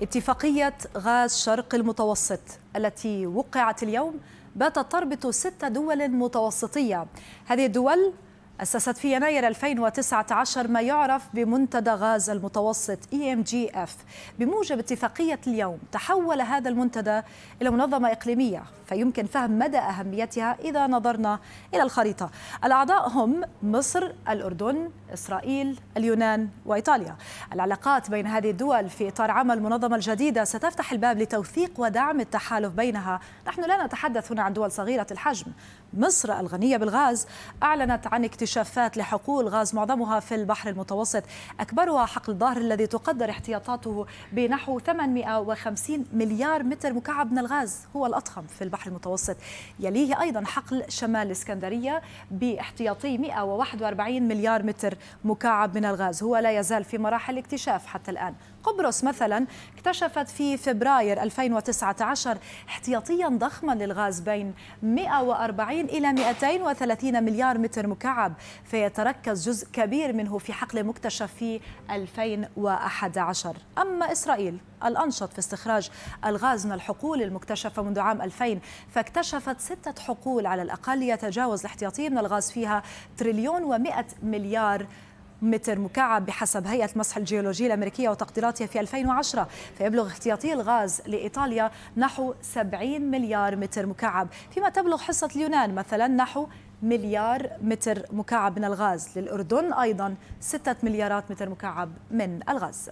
اتفاقية غاز شرق المتوسط التي وقعت اليوم باتت تربط ست دول متوسطية هذه الدول أسست في يناير 2019 ما يعرف بمنتدى غاز المتوسط EMGF بموجب اتفاقية اليوم تحول هذا المنتدى إلى منظمة إقليمية فيمكن فهم مدى أهميتها إذا نظرنا إلى الخريطة الأعضاء هم مصر، الأردن، إسرائيل، اليونان وإيطاليا العلاقات بين هذه الدول في إطار عمل المنظمة الجديدة ستفتح الباب لتوثيق ودعم التحالف بينها نحن لا نتحدث هنا عن دول صغيرة الحجم مصر الغنية بالغاز أعلنت عن اكتشاف اكتشافات لحقول غاز معظمها في البحر المتوسط أكبرها حقل ظهر الذي تقدر احتياطاته بنحو 850 مليار متر مكعب من الغاز هو الأضخم في البحر المتوسط يليه أيضا حقل شمال الإسكندرية باحتياطي 141 مليار متر مكعب من الغاز هو لا يزال في مراحل اكتشاف حتى الآن قبرص مثلا اكتشفت في فبراير 2019 احتياطيا ضخما للغاز بين 140 إلى 230 مليار متر مكعب فيتركز جزء كبير منه في حقل مكتشف في 2011 أما إسرائيل الأنشط في استخراج الغاز من الحقول المكتشفة منذ عام 2000 فاكتشفت ستة حقول على الأقل يتجاوز الاحتياطي من الغاز فيها تريليون و100 مليار متر مكعب بحسب هيئة مسح الجيولوجية الأمريكية وتقديراتها في 2010 فيبلغ احتياطي الغاز لإيطاليا نحو 70 مليار متر مكعب فيما تبلغ حصة اليونان مثلا نحو مليار متر مكعب من الغاز للأردن أيضا ستة مليارات متر مكعب من الغاز